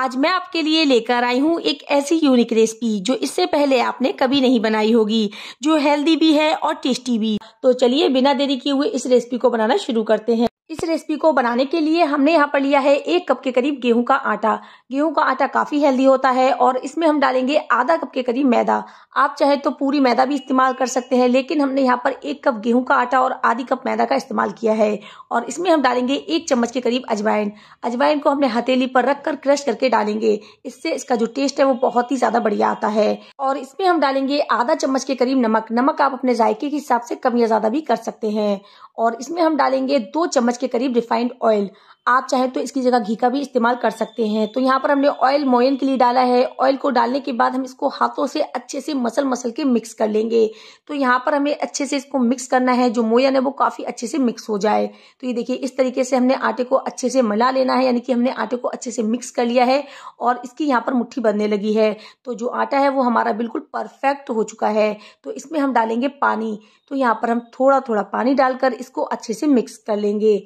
आज मैं आपके लिए लेकर आई हूँ एक ऐसी यूनिक रेसिपी जो इससे पहले आपने कभी नहीं बनाई होगी जो हेल्दी भी है और टेस्टी भी तो चलिए बिना देरी किए हुए इस रेसिपी को बनाना शुरू करते हैं इस रेसिपी को बनाने के लिए हमने यहाँ पर लिया है एक कप के करीब गेहूं का आटा गेहूं का आटा काफ़ी हेल्दी होता है और इसमें हम डालेंगे आधा कप के करीब मैदा आप चाहे तो पूरी मैदा भी इस्तेमाल कर सकते हैं लेकिन हमने यहाँ पर एक कप गेहूं का आटा और आधी कप मैदा का इस्तेमाल किया है और इसमें हम डालेंगे एक चम्मच के करीब अजवाइन अजवाइन को हमने हथेली पर रख कर क्रश करके डालेंगे इससे इसका जो टेस्ट है वो बहुत ही ज़्यादा बढ़िया आता है और इसमें हम डालेंगे आधा चम्मच के करीब नमक नमक आप अपने जायके के हिसाब से कम या ज़्यादा भी कर सकते हैं और इसमें हम डालेंगे दो चम्मच के करीब रिफाइंड ऑयल आप चाहे तो इसकी जगह घी का भी इस्तेमाल कर सकते हैं तो यहाँ पर हमने ऑयल मोयन के लिए डाला है ऑयल को डालने के बाद हम इसको हाथों से अच्छे से मसल मसल के मिक्स कर लेंगे तो यहाँ पर हमें अच्छे से इसको मिक्स करना है जो मोयन है वो काफ़ी अच्छे से मिक्स हो जाए तो ये देखिए इस तरीके से हमने आटे को अच्छे से मला लेना है यानी कि हमने आटे को अच्छे से मिक्स कर लिया है और इसकी यहाँ पर मुठ्ठी बनने लगी है तो जो आटा है वो हमारा बिल्कुल परफेक्ट हो चुका है तो इसमें हम डालेंगे पानी तो यहाँ पर हम थोड़ा थोड़ा पानी डालकर इसको अच्छे से मिक्स कर लेंगे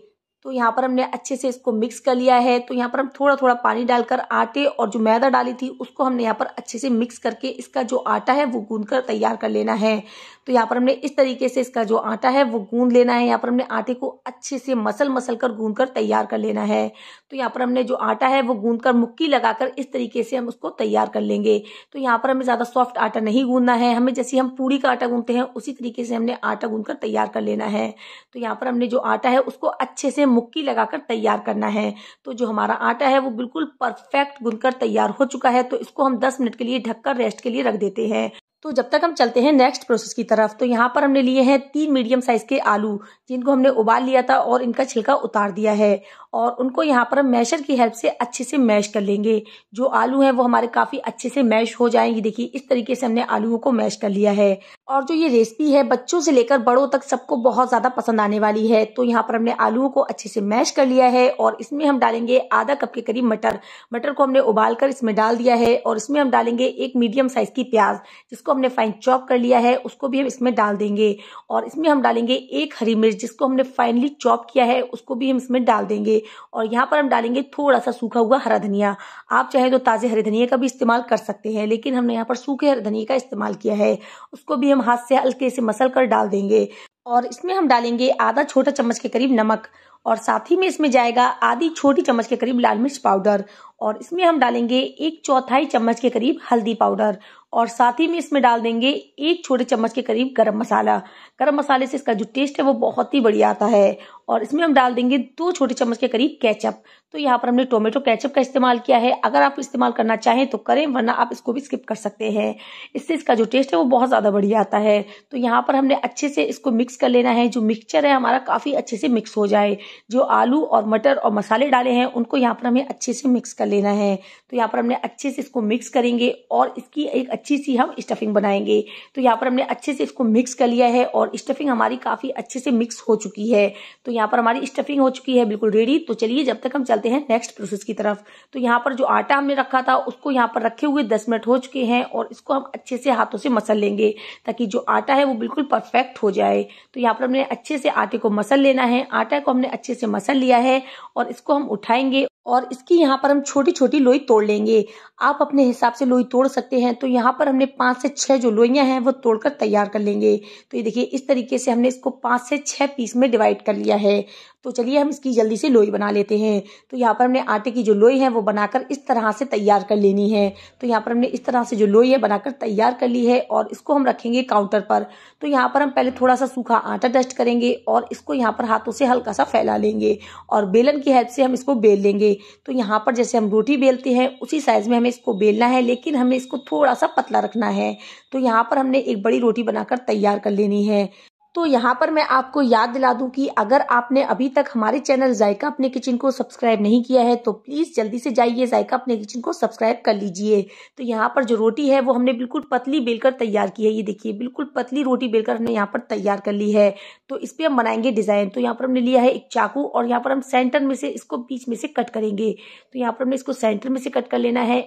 तो यहाँ पर हमने अच्छे से इसको मिक्स कर लिया है तो यहाँ पर हम थोड़ा थोड़ा पानी डालकर आटे और जो मैदा डाली थी उसको हमने यहाँ पर अच्छे से मिक्स करके इसका जो आटा है वो गूंद कर तैयार कर लेना है तो यहाँ पर हमने इस तरीके से इसका जो आटा है वो गूंद लेना है यहाँ पर हमने आटे को अच्छे से मसल मसल कर गूंद कर तैयार कर लेना है तो यहाँ पर हमने जो आटा है वो गूंद कर मुक्की लगाकर इस तरीके से हम उसको तैयार कर लेंगे तो यहाँ पर हमें ज़्यादा सॉफ्ट आटा नहीं गूंदना है हमें जैसे हम पूड़ी का आटा गूंदते हैं उसी तरीके से हमने आटा गूंद कर तैयार कर लेना है तो यहाँ पर हमने जो आटा है उसको अच्छे से मुक्की लगाकर तैयार करना है तो जो हमारा आटा है वो बिल्कुल परफेक्ट गुनकर तैयार हो चुका है तो इसको हम दस मिनट के लिए ढककर रेस्ट के लिए रख देते हैं तो जब तक हम चलते हैं नेक्स्ट प्रोसेस की तरफ तो यहाँ पर हमने लिए हैं तीन मीडियम साइज के आलू जिनको हमने उबाल लिया था और इनका छिलका उतार दिया है और उनको यहाँ पर हम मैशर की हेल्प से अच्छे से मैश कर लेंगे जो आलू हैं वो हमारे काफ़ी अच्छे से मैश हो जाएंगे देखिए इस तरीके से हमने आलूओं को मैश कर लिया है और जो ये रेसिपी है बच्चों से लेकर बड़ों तक सबको बहुत ज़्यादा पसंद आने वाली है तो यहाँ पर हमने आलूओं को अच्छे से मैश कर लिया है और इसमें हम डालेंगे आधा कप के करीब मटर मटर को हमने उबाल कर इसमें डाल दिया है और इसमें हम डालेंगे एक मीडियम साइज की प्याज जिसको जिसको हमने फाइन चॉप कर लिया है उसको भी हम इसमें डाल देंगे और इसमें हम डालेंगे एक हरी मिर्च जिसको हमने फाइनली चॉप किया है उसको भी हम इसमें डाल देंगे और यहाँ पर हम डालेंगे थोड़ा सा सूखा हुआ हरा धनिया आप चाहे तो ताज़े हरे धनिया का भी इस्तेमाल कर सकते हैं लेकिन हमने यहाँ पर सूखे हरे धनिया का इस्तेमाल किया है उसको भी हम हाथ से हल्के से मसल कर डाल देंगे और इसमें हम डालेंगे आधा छोटा चम्मच के करीब नमक और साथ ही में इसमें जाएगा आधी छोटी चम्मच के करीब लाल मिर्च पाउडर और इसमें हम डालेंगे एक चौथाई चम्मच के करीब हल्दी पाउडर और साथ ही में इसमें डाल देंगे एक छोटे चम्मच के करीब गरम मसाला गरम मसाले से इसका जो टेस्ट है वो बहुत ही बढ़िया आता है और इसमें हम डाल देंगे दो छोटे चम्मच के करीब कैचअप तो यहाँ पर हमने टोमेटो कैचअप का इस्तेमाल किया है अगर आप इस्तेमाल करना चाहें तो करें वरना आप इसको भी स्किप कर सकते हैं इससे इसका जो टेस्ट है वो बहुत ज़्यादा बढ़िया आता है तो यहाँ पर हमने अच्छे से इसको मिक्स कर लेना है जो मिक्सचर है हमारा काफ़ी अच्छे से मिक्स हो जाए जो आलू और मटर और मसाले डाले हैं उनको यहाँ पर हमें अच्छे से मिक्स कर लेना है तो यहाँ पर हमने अच्छे से इसको मिक्स करेंगे और इसकी एक अच्छी सी हम स्टफिंग बनाएंगे तो यहाँ पर हमने अच्छे से इसको मिक्स कर लिया है और स्टफिंग हमारी काफ़ी अच्छे से मिक्स हो चुकी है तो यहाँ पर हमारी स्टफिंग हो चुकी है बिल्कुल रेडी तो चलिए जब तक हम चलते हैं नेक्स्ट प्रोसेस की तरफ तो यहाँ पर जो आटा हमने रखा था उसको यहाँ पर रखे हुए दस मिनट हो चुके हैं और इसको हम अच्छे से हाथों से मसल लेंगे ताकि जो आटा है वो बिल्कुल परफेक्ट हो जाए तो यहाँ पर हमने अच्छे से आटे को मसल लेना है आटा को हमने अच्छे से मसल लिया है और इसको हम उठाएंगे और इसकी यहाँ पर हम छोटी छोटी लोई तोड़ लेंगे आप अपने हिसाब से लोई तोड़ सकते हैं तो यहाँ पर हमने पाँच से छः जो लोइयाँ हैं वो तोड़कर तैयार कर लेंगे तो ये देखिए इस तरीके से हमने इसको पाँच से छः पीस में डिवाइड कर लिया है तो चलिए हम इसकी जल्दी से लोई बना लेते हैं तो यहाँ पर हमने आटे की जो लोई है वो बनाकर इस तरह से तैयार कर लेनी है तो यहाँ पर हमने इस तरह से जो लोई है बनाकर तैयार कर ली है और इसको हम रखेंगे काउंटर पर तो यहाँ पर हम पहले थोड़ा सा सूखा आटा डस्ट करेंगे और इसको यहाँ पर हाथों से हल्का सा फैला लेंगे और बेलन की हेल्प से हम इसको बेल लेंगे तो यहाँ पर जैसे हम रोटी बेलते हैं उसी साइज़ में हमें इसको बेलना है लेकिन हमें इसको थोड़ा सा पतला रखना है तो यहाँ पर हमने एक बड़ी रोटी बनाकर तैयार कर लेनी है तो यहाँ पर मैं आपको याद दिला दूं कि अगर आपने अभी तक हमारे चैनल जायका अपने किचन को सब्सक्राइब नहीं किया है तो प्लीज़ जल्दी से जाइए जायका अपने किचन को सब्सक्राइब कर लीजिए तो यहाँ पर जो रोटी है वो हमने बिल्कुल पतली बेलकर तैयार की है ये देखिए बिल्कुल पतली रोटी बेलकर हमने यहाँ पर तैयार कर ली है तो इस पर हम बनाएंगे डिज़ाइन तो यहाँ पर हमने लिया है एक चाकू और यहाँ पर हम सेंटर में से इसको बीच में से कट करेंगे तो यहाँ पर हमने इसको सेंटर में से कट कर लेना है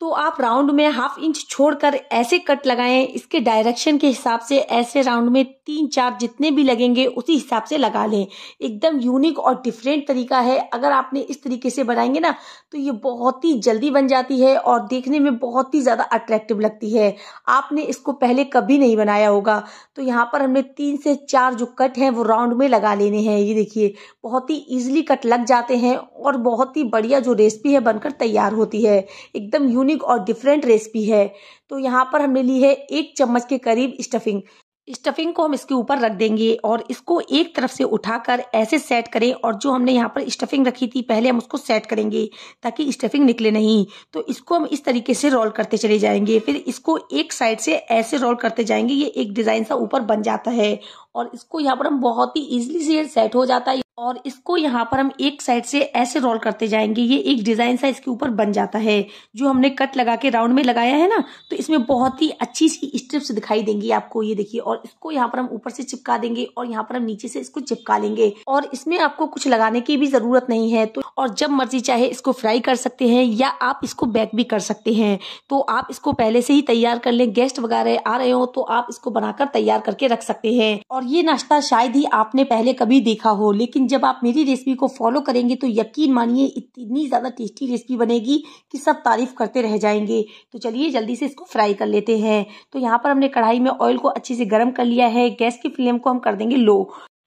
तो आप राउंड में हाफ इंच छोड़कर ऐसे कट लगाएं इसके डायरेक्शन के हिसाब से ऐसे राउंड में तीन चार जितने भी लगेंगे उसी हिसाब से लगा लें एकदम यूनिक और डिफरेंट तरीका है अगर आपने इस तरीके से बनाएंगे ना तो ये बहुत ही जल्दी बन जाती है और देखने में बहुत ही ज़्यादा अट्रैक्टिव लगती है आपने इसको पहले कभी नहीं बनाया होगा तो यहाँ पर हमने तीन से चार जो कट हैं वो राउंड में लगा लेने हैं ये देखिए बहुत ही ईजिली कट लग जाते हैं और बहुत ही बढ़िया जो रेसिपी है बनकर तैयार होती है एकदम यूनिक और डिफरेंट रेसिपी है तो यहाँ पर हमने ली है एक चम्मच के करीब स्टफिंग स्टफिंग को हम इसके ऊपर रख देंगे और इसको एक तरफ से उठाकर ऐसे सेट करें और जो हमने यहाँ पर स्टफिंग रखी थी पहले हम उसको सेट करेंगे ताकि स्टफिंग निकले नहीं तो इसको हम इस तरीके से रोल करते चले जाएंगे फिर इसको एक साइड से ऐसे रोल करते जाएंगे ये एक डिज़ाइन सा ऊपर बन जाता है और इसको यहाँ पर हम बहुत ही इजिली से सेट हो जाता है और इसको यहाँ पर हम एक साइड से ऐसे रोल करते जाएंगे ये एक डिजाइन सा इसके ऊपर बन जाता है जो हमने कट लगा के राउंड में लगाया है ना तो इसमें बहुत ही अच्छी सी स्ट्रिप्स दिखाई देंगी आपको ये देखिए और इसको यहाँ पर हम ऊपर से चिपका देंगे और यहाँ पर हम नीचे से इसको चिपका लेंगे और इसमें आपको कुछ लगाने की भी जरूरत नहीं है तो और जब मर्जी चाहे इसको फ्राई कर सकते हैं या आप इसको बैक भी कर सकते हैं तो आप इसको पहले से ही तैयार कर ले गेस्ट वगैरह आ रहे हो तो आप इसको बनाकर तैयार करके रख सकते हैं और ये नाश्ता शायद ही आपने पहले कभी देखा हो लेकिन जब आप मेरी रेसिपी को फॉलो करेंगे तो यकीन मानिए इतनी ज़्यादा टेस्टी रेसिपी बनेगी कि सब तारीफ करते रह जाएंगे तो चलिए जल्दी से इसको फ्राई कर लेते हैं तो यहाँ पर हमने कढ़ाई में ऑयल को अच्छे से गर्म कर लिया है गैस की फ्लेम को हम कर देंगे लो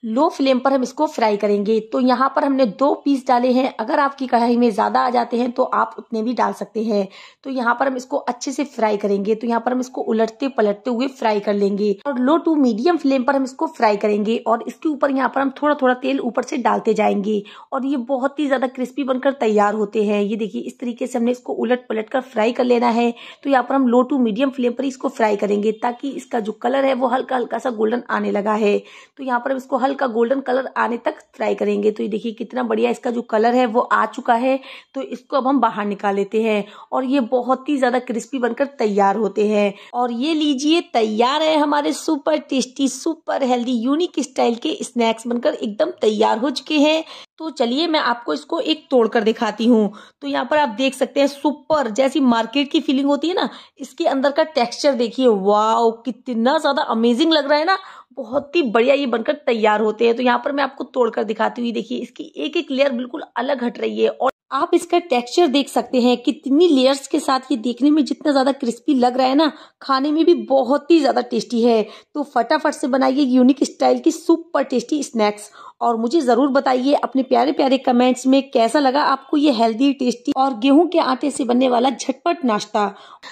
लो फ्लेम पर हम इसको फ्राई करेंगे तो यहाँ पर हमने दो पीस डाले हैं अगर आपकी कढ़ाई में ज़्यादा आ जाते हैं तो आप उतने भी डाल सकते हैं तो यहाँ पर हम इसको अच्छे से फ्राई करेंगे तो यहाँ पर हम इसको उलटते पलटते हुए फ्राई कर लेंगे और लो टू मीडियम फ्लेम पर हम इसको फ्राई करेंगे और इसके ऊपर यहाँ पर हम थोड़ा थोड़ा तेल ऊपर से डालते जाएंगे और ये बहुत ही ज़्यादा क्रिस्पी बनकर तैयार होते हैं ये देखिए इस तरीके से हमने इसको उलट पलट कर फ्राई कर लेना है तो यहाँ पर हम लो टू मीडियम फ्लेम पर इसको फ्राई करेंगे ताकि इसका जो कलर है वो हल्का हल्का सा गोल्डन आने लगा है तो यहाँ पर हम इसको हल्का गोल्डन कलर आने तक ट्राई करेंगे तो ये देखिए कितना बढ़िया इसका जो कलर है वो आ चुका है तो इसको अब हम बाहर निकाल लेते हैं और ये बहुत ही ज़्यादा क्रिस्पी बनकर तैयार होते हैं और ये लीजिए तैयार है हमारे super tasty super healthy unique style के स्नैक्स बनकर एकदम तैयार हो चुके हैं तो चलिए मैं आपको इसको एक तोड़कर दिखाती हूँ तो यहाँ पर आप देख सकते हैं सुपर जैसी मार्केट की फीलिंग होती है ना इसके अंदर का टेक्सचर देखिए वाओ कितना ज़्यादा अमेजिंग लग रहा है ना बहुत ही बढ़िया ये बनकर तैयार होते हैं तो यहाँ पर मैं आपको तोड़कर दिखाती हुई देखिए इसकी एक एक लेयर बिल्कुल अलग हट रही है और आप इसका टेक्सचर देख सकते हैं कितनी लेयर्स के साथ ये देखने में जितना ज़्यादा क्रिस्पी लग रहा है ना खाने में भी बहुत ही ज़्यादा टेस्टी है तो फटाफट से बनाइए यूनिक स्टाइल की सुपर टेस्टी स्नैक्स और मुझे ज़रूर बताइए अपने प्यारे प्यारे कमेंट्स में कैसा लगा आपको ये हेल्दी टेस्टी और गेहूं के आटे से बनने वाला झटपट नाश्ता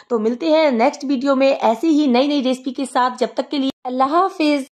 तो मिलते हैं नेक्स्ट वीडियो में ऐसी ही नई नई रेसिपी के साथ जब तक के लिए अल्लाह हाफिज